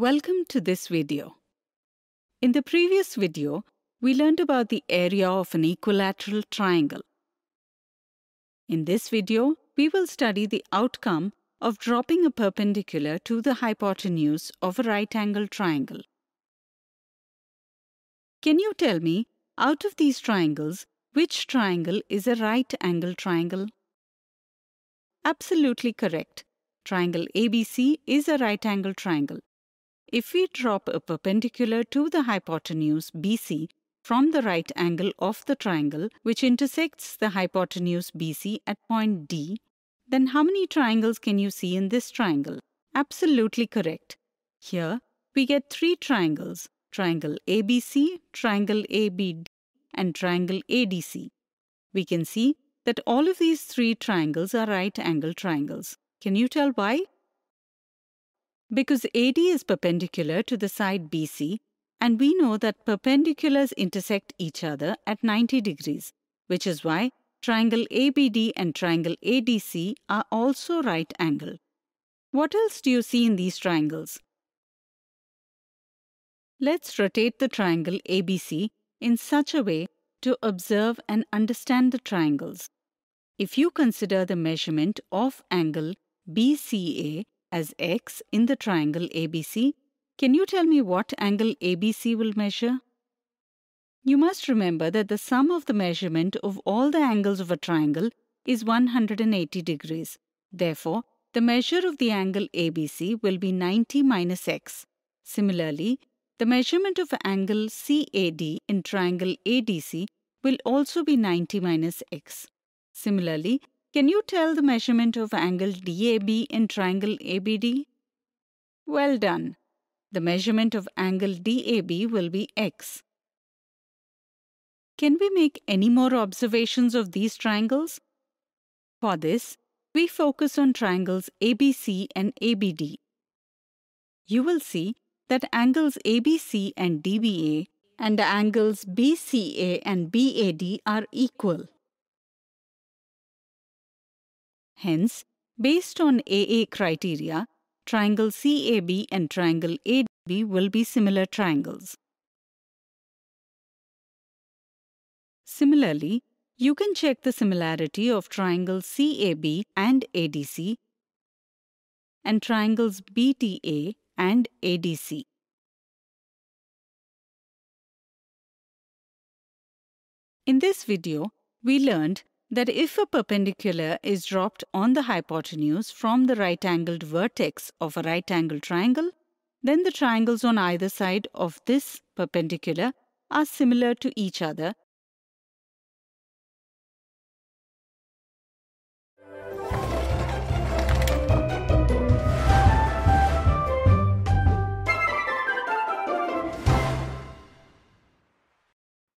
Welcome to this video. In the previous video, we learned about the area of an equilateral triangle. In this video, we will study the outcome of dropping a perpendicular to the hypotenuse of a right-angled triangle. Can you tell me, out of these triangles, which triangle is a right-angled triangle? Absolutely correct. Triangle ABC is a right-angled triangle. If we drop a perpendicular to the hypotenuse BC from the right angle of the triangle which intersects the hypotenuse BC at point D, then how many triangles can you see in this triangle? Absolutely correct. Here, we get three triangles, triangle ABC, triangle ABD, and triangle ADC. We can see that all of these three triangles are right angle triangles. Can you tell why? because AD is perpendicular to the side BC and we know that perpendiculars intersect each other at 90 degrees, which is why triangle ABD and triangle ADC are also right angle. What else do you see in these triangles? Let's rotate the triangle ABC in such a way to observe and understand the triangles. If you consider the measurement of angle BCA as x in the triangle ABC, can you tell me what angle ABC will measure? You must remember that the sum of the measurement of all the angles of a triangle is 180 degrees. Therefore, the measure of the angle ABC will be 90 minus x. Similarly, the measurement of angle CAD in triangle ADC will also be 90 minus x. Similarly, can you tell the measurement of angle DAB in triangle ABD? Well done. The measurement of angle DAB will be x. Can we make any more observations of these triangles? For this, we focus on triangles ABC and ABD. You will see that angles ABC and DBA and angles BCA and BAD are equal. Hence, based on AA criteria, triangle CAB and triangle ADB will be similar triangles. Similarly, you can check the similarity of triangle CAB and ADC and triangles BTA and ADC. In this video, we learned that if a perpendicular is dropped on the hypotenuse from the right-angled vertex of a right-angled triangle, then the triangles on either side of this perpendicular are similar to each other